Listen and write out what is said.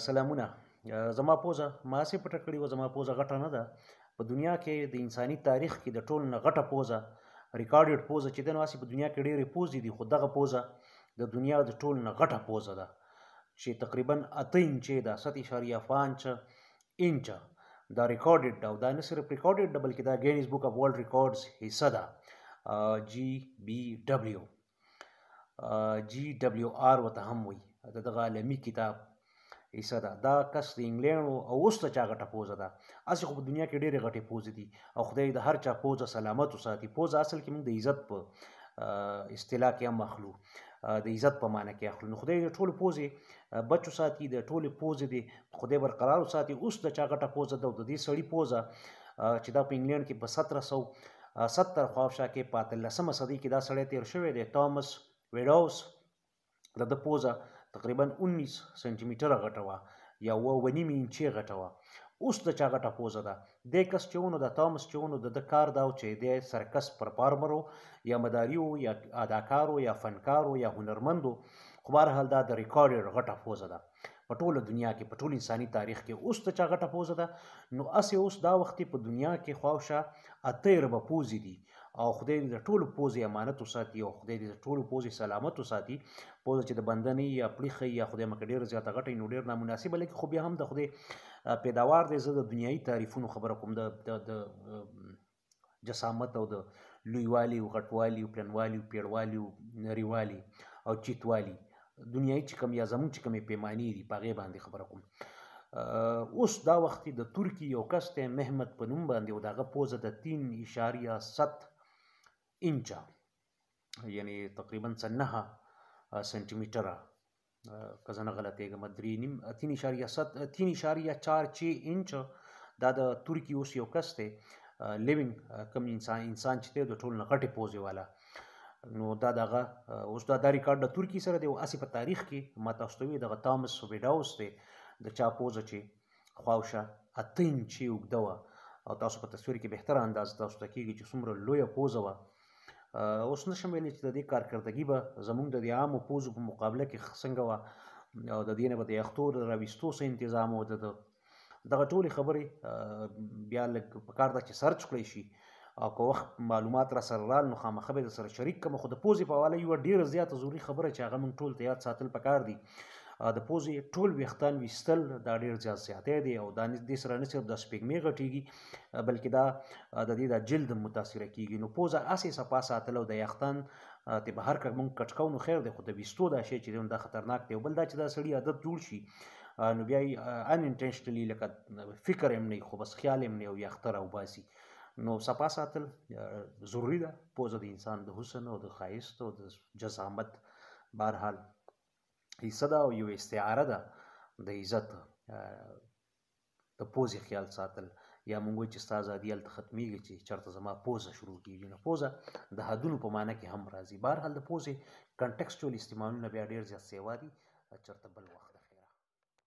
سلامونه زما پوزه ما سي پټ کړی و زما پوزه غټه نه ده په دنیا کې د انساني تاریخ کې د ټول نه غټه پوزه ریکارډډ پوزه چې د نواسي په دنیا کې ډېرې پوزې دي خو دغه پوزه د دنیا د ټول نه غټه پوزه ده چې تقریبا 8 انچې ده 7.5 انچ دا ریکارډډ او دا نه صرف ریکارډډ ډبل کې دا ګینیز بک اف ورلد ریکارډز حصہ ده جی بی ډبلیو جی ډبلیو آر وته هم وي دغه عالمي کتاب حصہ ده دا کس د انګلینډ او اوس ته چا غټه پوزه ده اسی خو په دنیا کې ډېرې غټې پوزې دي او خدای د هر چا پوزه سلامت وساتي پوزه اصل کې موږ د عزت په اصطلاح کې هم اخلو د عزت په معنی کې اخلو نو خدای د ټول پوزې بچو ساتي د ټول پوزې دی خدای برقرار ساتي اوس د چا غټه پوزه ده د دې سړی پوزه چې دا په انګلینډ کې په 1700 70 خوافشا کې په 13 صدۍ کې دا سړی تیر شوی دی ټامس ویډاوس د د پوزه تقریبا 19 سانتي متره غټه وه یا اوه نیم انچې غټه وه اوس د چا غټه پوزه ده د کس چېونو د تامس چېونو د د کار دا چې د سرکس پر پارمرو یا مداریو یا اداکارو یا فنکارو یا هنرمندو خو بهرحال دا د ریکارډر غټه پوزه ده په ټوله دنیا کې په ټول انساني تاریخ کې اوس ته چا غټه پوزه ده نو اسې اوس دا وختي په دنیا کې خواوشه اته ربه پوزې دي او خدای دې د ټولو پوزې امانت وساتي او خدای دې د ټولو پوزې سلامت وساتي پوزه چې د بندنې یا پړیخې یا خدای مکه ډیر زیاته غټې نو ډیر نامناسبه لکه خو بیا هم د خدای پیداوار دې زه د دنیایي تعریفونو خبره کوم د د جسامت او د لویوالي او غټوالي او پلنوالي او پیړوالي او نریوالي او چیتوالي دنیایي چې کم یا زمون چې کمې پیمانی دي پاغه باندې خبره کوم اوس دا وخت د ترکی یو کس ته محمد په نوم باندې او داغه پوزه د 3.7 إنشا یعنی تقریبا سه نهه سنټیمټره که زه نه غلطېږم درې نیم تین اشاریه ست تین اشاریه چار چې انچ دا د ترکی اوس یو کس دی لیونګ کوم انسان انسان چې دی د ټول نه غټې پوزې والا نو دا دغه اوس دا دا ریکارډ د ترکی سره دی او اسی په تاریخ کې ما تاسو ته دغه تامس سوبیډاوس دی د چا پوزه چې خواوشه اتین چې وګدوه او تاسو په تصویر کې بهتره انداز تاسو ته کېږي چې څومره لویه پوزه وه اوس نشم ویلی چې د دې کارکردګي به زمونږ د عامو پوزو په مقابله کې څنګه وه او د دې نه به د یختو د راویستو څه انتظام و د دغه ټولې خبرې بیا لږ پکار ده چې سرچ کړی شي او که وخت معلومات را سره رال نو خامخه به در سره شریک کړم خو د پوزې په حواله یوه ډېره زیاته ضروري خبره چې هغه موږ ټول ته یاد ساتل پکار دي د پوزې ټول ویښتان ویستل دا ډیر زیات زیاتې دي او دا د سره نه صرف د سپیګمې غټیږي بلکې دا د دې د جلد متاثر کیږي نو پوزه اسې صفا ساتل او د یختان ته به هر کله مونږ کټکاو نو خیر دی خو د ویستو دا شی چې دا خطرناک دی بل دا چې دا سړی عادت جوړ شي نو بیا ان انټینشنلی لکه فکر هم نه خو بس خیال هم نه او یختر او باسي نو صفا ساتل ضروری ده پوزه د انسان د حسن او د خایست او د جزامت بهرحال حصه ده او یو استعاره ده د عزت د پوزې خیال ساتل یا مونږ چې ستا ازادي هلته ختمیږي چې چېرته زما پوزه شروع کیږي نو پوزه د حدونو په معنی کې هم راځي بهرحال د پوزې کنټکسچوال استعمالونه بیا ډېر زیات سیوا دي چېرته بل وخت